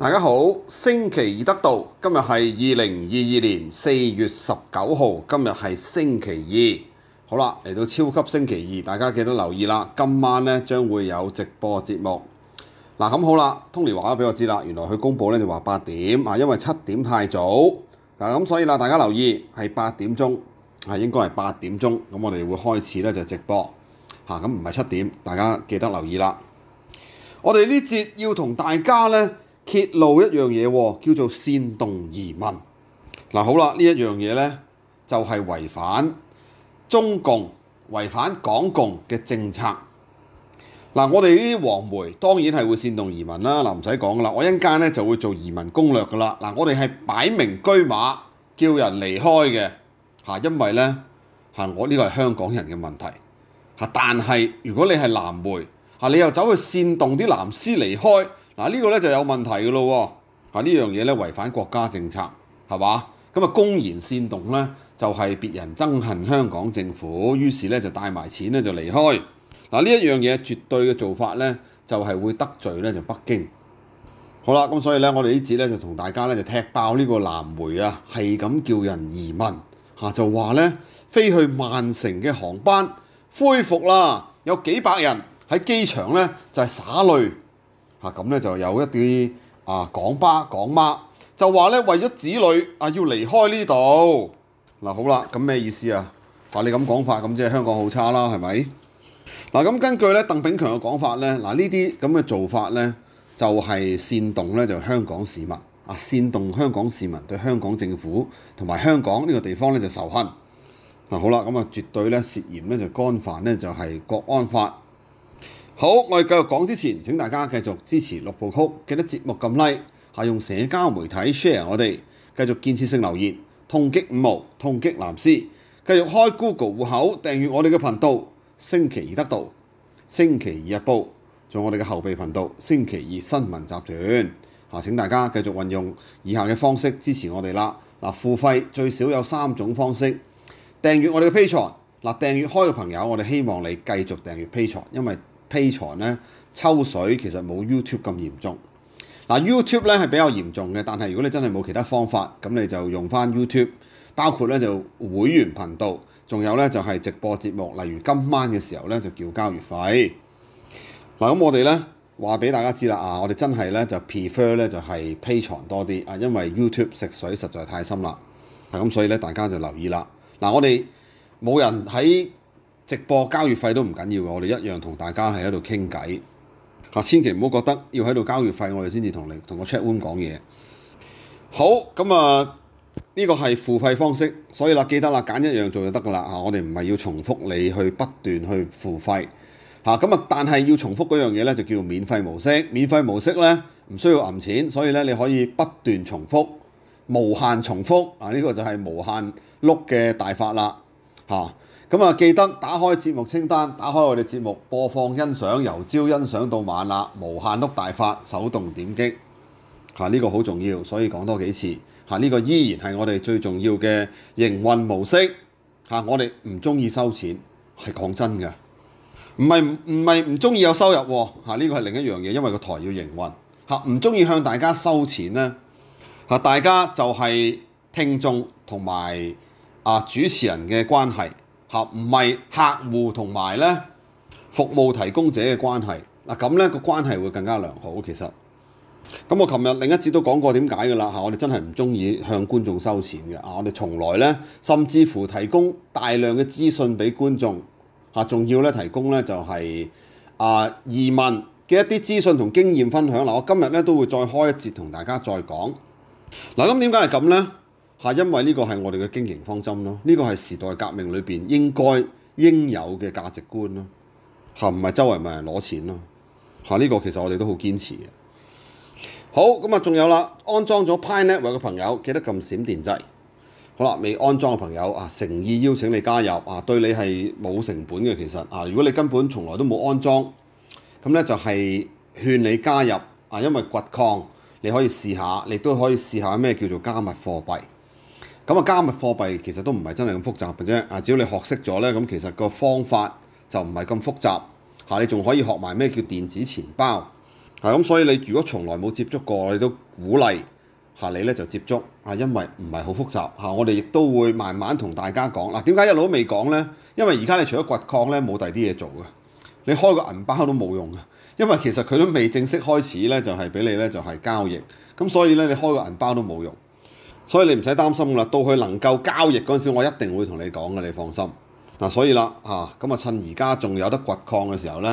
大家好，星期二得到今日系二零二二年四月十九号，今日系星期二，好啦，嚟到超级星期二，大家记得留意啦。今晚咧将会有直播节目嗱，咁好啦，通利话都俾我知啦，原来佢公布咧就话八点啊，因为七点太早嗱，咁所以啦，大家留意系八点钟啊，应该系八点钟咁，我哋会开始咧就直播吓，咁唔系七点，大家记得留意啦。我哋呢节要同大家咧。揭露一樣嘢叫做煽動移民嗱，好啦，呢一樣嘢咧就係違反中共、違反港共嘅政策嗱。我哋呢啲黃媒當然係會煽動移民啦，嗱唔使講啦，我一間咧就會做移民攻略噶啦嗱。我哋係擺明居馬叫人離開嘅嚇，因為咧嚇我呢個係香港人嘅問題嚇，但係如果你係藍媒嚇，你又走去煽動啲藍絲離開。嗱呢個咧就有問題㗎咯喎！呢樣嘢咧違反國家政策，係嘛？咁啊公然煽動咧就係別人憎恨香港政府，於是咧就帶埋錢咧就離開。嗱呢一樣嘢絕對嘅做法咧就係會得罪咧就北京。好啦，咁所以咧我哋呢次咧就同大家咧就踢爆呢個藍莓啊，係咁叫人疑問嚇，就話咧飛去曼城嘅航班恢復啦，有幾百人喺機場咧就係耍累。嚇咁咧就有一啲啊港爸港媽就話咧為咗子女啊要離開呢度嗱好啦咁咩意思啊？嚇你咁講法咁即係香港好差啦係咪？嗱咁根據咧鄧炳強嘅講法咧嗱呢啲咁嘅做法咧就係煽動咧就香港市民啊煽動香港市民對香港政府同埋香港呢個地方咧就仇恨嗱好啦咁啊絕對咧涉嫌咧就干犯咧就係國安法。好，我哋繼續講之前，請大家繼續支持六部曲。記得節目咁 Like，係用社交媒體 share 我哋。繼續建設性留言，痛擊五毛，痛擊藍絲。繼續開 Google 户口訂閱我哋嘅頻道。星期二得到，星期二日報，在我哋嘅後備頻道星期二新聞集團。啊，請大家繼續運用以下嘅方式支持我哋啦。嗱，付費最少有三種方式，訂閱我哋嘅 Patre。嗱，訂閱開嘅朋友，我哋希望你繼續訂閱 Patre，因為披床咧抽水其實冇 YouTube 咁嚴重，嗱 YouTube 咧係比較嚴重嘅，但係如果你真係冇其他方法，咁你就用翻 YouTube，包括咧就會員頻道，仲有咧就係直播節目，例如今晚嘅時候咧就叫交月費。嗱咁我哋咧話俾大家知啦啊，我哋真係咧就 prefer 咧就係披床多啲啊，因為 YouTube 食水實在太深啦，咁所以咧大家就留意啦。嗱我哋冇人喺。直播交月費都唔緊要，我哋一樣同大家係喺度傾偈嚇，千祈唔好覺得要喺度交月費，我哋先至同你同個 chat room 講嘢。好咁啊，呢個係付費方式，所以啦，記得啦，揀一樣做就得噶啦嚇。我哋唔係要重複你去不斷去付費嚇，咁啊，但係要重複嗰樣嘢咧，就叫免費模式。免費模式咧唔需要揞錢，所以咧你可以不斷重複、無限重複啊！呢個就係無限碌嘅大法啦嚇。咁啊！記得打開節目清單，打開我哋節目播放欣賞，由朝欣賞到晚啦，無限碌大發手動點擊嚇，呢個好重要，所以講多幾次嚇。呢個依然係我哋最重要嘅營運模式嚇。我哋唔中意收錢係講真嘅，唔係唔係唔中意有收入嚇。呢個係另一樣嘢，因為個台要營運嚇，唔中意向大家收錢咧嚇。大家就係聽眾同埋啊主持人嘅關係。嚇唔係客户同埋咧服務提供者嘅關係嗱咁咧個關係會更加良好其實咁我琴日另一節都講過點解㗎啦嚇我哋真係唔中意向觀眾收錢嘅啊我哋從來咧甚至乎提供大量嘅資訊俾觀眾嚇仲要咧提供咧就係啊疑問嘅一啲資訊同經驗分享嗱我今日咧都會再開一節同大家再講嗱咁點解係咁咧？係因為呢個係我哋嘅經營方針咯，呢個係時代革命裏邊應該應有嘅價值觀咯，係唔係周圍問人攞錢咯？係呢個其實我哋都好堅持嘅。好，咁啊仲有啦，安裝咗 PiNet 嘅朋友記得撳閃電掣。好啦，未安裝嘅朋友啊，誠意邀請你加入啊，對你係冇成本嘅其實啊，如果你根本從來都冇安裝，咁咧就係勸你加入啊，因為掘礦你可以試下，你都可以試下咩叫做加密貨幣。咁啊，加密貨幣其實都唔係真係咁複雜嘅啫。啊，只要你學識咗咧，咁其實個方法就唔係咁複雜嚇。你仲可以學埋咩叫電子錢包係咁，所以你如果從來冇接觸過，你都鼓勵嚇你咧就接觸啊，因為唔係好複雜嚇。我哋亦都會慢慢同大家講嗱，點解一路都未講咧？因為而家你除咗掘礦咧，冇第啲嘢做嘅。你開個銀包都冇用嘅，因為其實佢都未正式開始咧，就係俾你咧就係交易。咁所以咧，你開個銀包都冇用。所以你唔使擔心噶啦，到佢能夠交易嗰陣時，我一定會同你講嘅，你放心嗱。所以啦嚇，咁啊趁而家仲有得掘礦嘅時候咧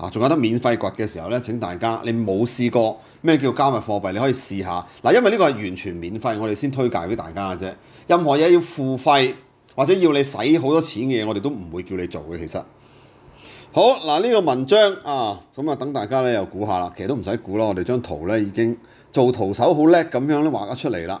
嚇，仲有得免費掘嘅時候咧，請大家你冇試過咩叫加密貨幣，你可以試下嗱。因為呢個係完全免費，我哋先推介俾大家嘅啫。任何嘢要付費或者要你使好多錢嘅嘢，我哋都唔會叫你做嘅。其實好嗱，呢個文章啊，咁啊等大家咧又估下啦，其實都唔使估啦，我哋張圖咧已經做圖手好叻咁樣咧畫咗出嚟啦。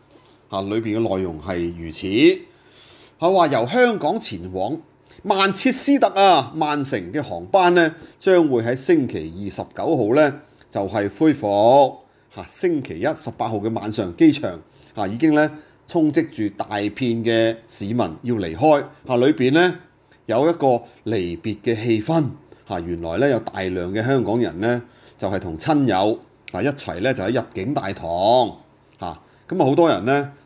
嚇，裏邊嘅內容係如此。佢話由香港前往曼切斯特啊、曼城嘅航班咧，將會喺星期二十九號咧就係恢復。嚇，星期一十八號嘅晚上，機場嚇已經咧充積住大片嘅市民要離開。嚇，裏邊咧有一個離別嘅氣氛。嚇，原來咧有大量嘅香港人咧就係同親友啊一齊咧就喺入境大堂嚇，咁啊好多人咧。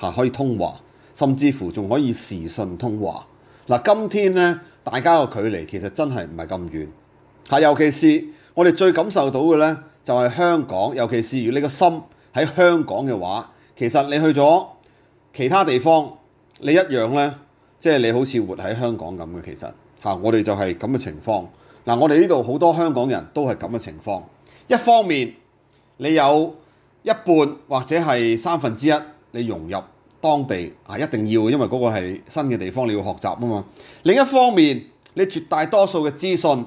嚇可以通話，甚至乎仲可以時訊通話嗱。今天咧，大家個距離其實真係唔係咁遠嚇。尤其是我哋最感受到嘅咧，就係香港。尤其是如果你個心喺香港嘅話，其實你去咗其他地方，你一樣咧，即係你好似活喺香港咁嘅。其實嚇，我哋就係咁嘅情況嗱。我哋呢度好多香港人都係咁嘅情況。一方面你有一半或者係三分之一。你融入當地啊，一定要，因為嗰個係新嘅地方，你要學習啊嘛。另一方面，你絕大多數嘅資訊、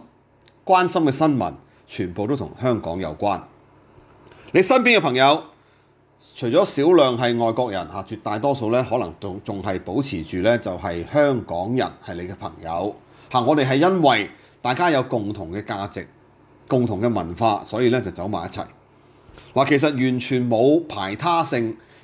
關心嘅新聞，全部都同香港有關。你身邊嘅朋友，除咗少量係外國人嚇，絕大多數咧，可能仲仲係保持住咧，就係香港人係你嘅朋友嚇。我哋係因為大家有共同嘅價值、共同嘅文化，所以咧就走埋一齊。嗱，其實完全冇排他性。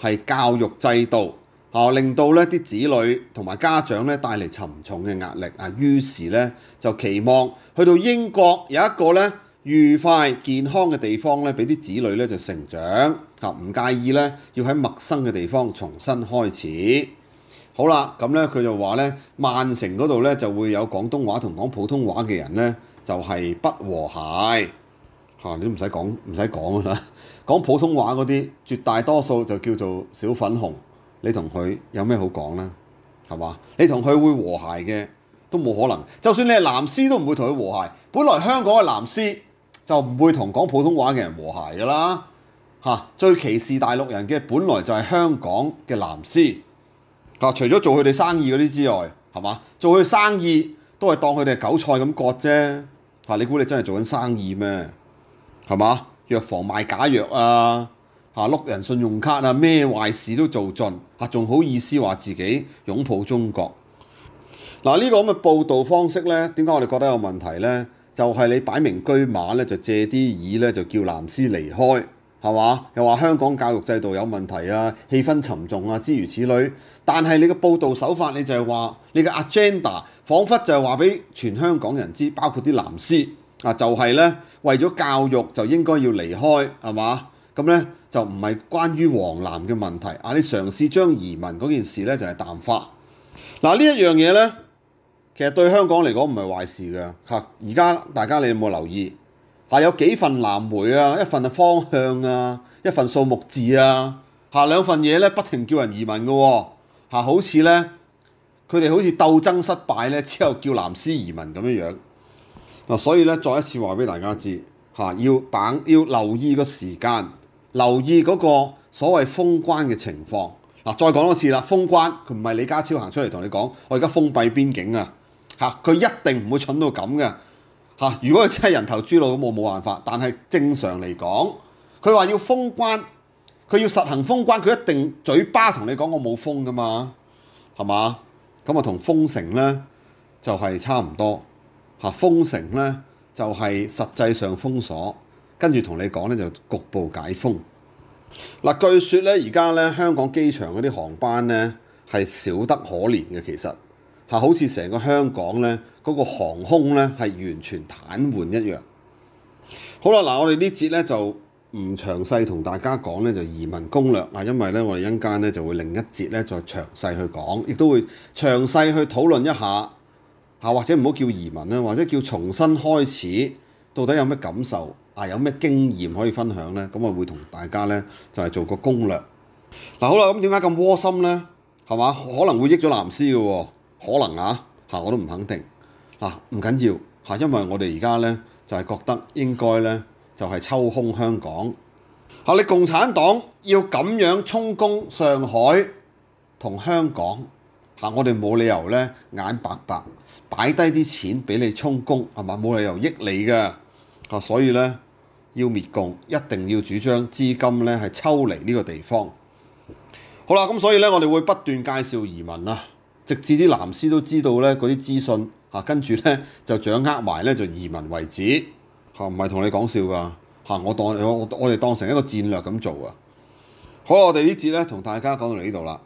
係教育制度嚇，令到咧啲子女同埋家長咧帶嚟沉重嘅壓力啊。於是咧就期望去到英國有一個咧愉快健康嘅地方咧，俾啲子女咧就成長嚇，唔介意咧要喺陌生嘅地方重新開始。好啦，咁咧佢就話咧，曼城嗰度咧就會有廣東話同講普通話嘅人咧，就係不和諧。嚇！你都唔使講，唔使講噶啦。講普通話嗰啲絕大多數就叫做小粉紅，你同佢有咩好講咧？係嘛？你同佢會和諧嘅都冇可能。就算你係藍絲都唔會同佢和諧。本來香港嘅藍絲就唔會同講普通話嘅人和諧噶啦。嚇！最歧視大陸人嘅，本來就係香港嘅藍絲。嚇！除咗做佢哋生意嗰啲之外，係嘛？做佢生意都係當佢哋係韭菜咁割啫。嚇！你估你真係做緊生意咩？係嘛？藥房賣假藥啊！嚇碌人信用卡啊！咩壞事都做盡啊！仲好意思話自己擁抱中國？嗱呢個咁嘅報導方式咧，點解我哋覺得有問題咧？就係你擺明居馬咧，就借啲椅咧，就叫藍絲離開，係嘛？又話香港教育制度有問題啊，氣氛沉重啊，之如此類。但係你嘅報導手法，你就係話你嘅 agenda，彷彿就係話俾全香港人知，包括啲藍絲，嗱就係咧，為咗教育就應該要離開係嘛？咁咧就唔係關於黃藍嘅問題。啊，你嘗試將移民嗰件事咧就係淡化。嗱呢一樣嘢咧，其實對香港嚟講唔係壞事㗎。嚇，而家大家你有冇留意？嚇，有幾份藍莓啊，一份方向啊，一份數目字啊，下兩份嘢咧不停叫人移民嘅喎。好似咧佢哋好似鬥爭失敗咧之後叫藍絲移民咁樣樣。嗱，所以咧，再一次話俾大家知，嚇，要等，要留意個時間，留意嗰個所謂封關嘅情況。嗱，再講多次啦，封關佢唔係李家超行出嚟同你講，我而家封閉邊境啊，嚇，佢一定唔會蠢到咁嘅。嚇，如果佢真係人頭豬腦咁，我冇辦法。但係正常嚟講，佢話要封關，佢要實行封關，佢一定嘴巴同你講我冇封噶嘛，係嘛？咁啊，同封城咧就係差唔多。嚇封城咧就係實際上封鎖，跟住同你講咧就局部解封。嗱，據說咧而家咧香港機場嗰啲航班咧係少得可憐嘅，其實嚇好似成個香港咧嗰個航空咧係完全淡緩一樣。好啦，嗱我哋呢節咧就唔詳細同大家講咧就移民攻略啊，因為咧我哋一間咧就會另一節咧再詳細去講，亦都會詳細去討論一下。啊或者唔好叫移民啦，或者叫重新開始，到底有咩感受啊？有咩經驗可以分享咧？咁啊會同大家咧就係做個攻略。嗱好啦，咁點解咁窩心咧？係嘛？可能會益咗藍絲嘅喎，可能啊嚇我都唔肯定。嗱唔緊要嚇，因為我哋而家咧就係覺得應該咧就係抽空香港嚇你共產黨要咁樣充攻上海同香港。嚇！我哋冇理由咧眼白白擺低啲錢俾你充公，係嘛？冇理由益你嘅嚇，所以咧要滅共一定要主張資金咧係抽離呢個地方。好啦，咁所以咧我哋會不斷介紹移民啊，直至啲藍絲都知道咧嗰啲資訊嚇，跟住咧就掌握埋咧就移民為止嚇，唔係同你講笑㗎嚇！我當我我哋當成一個戰略咁做啊！好，我哋呢節咧同大家講到嚟呢度啦。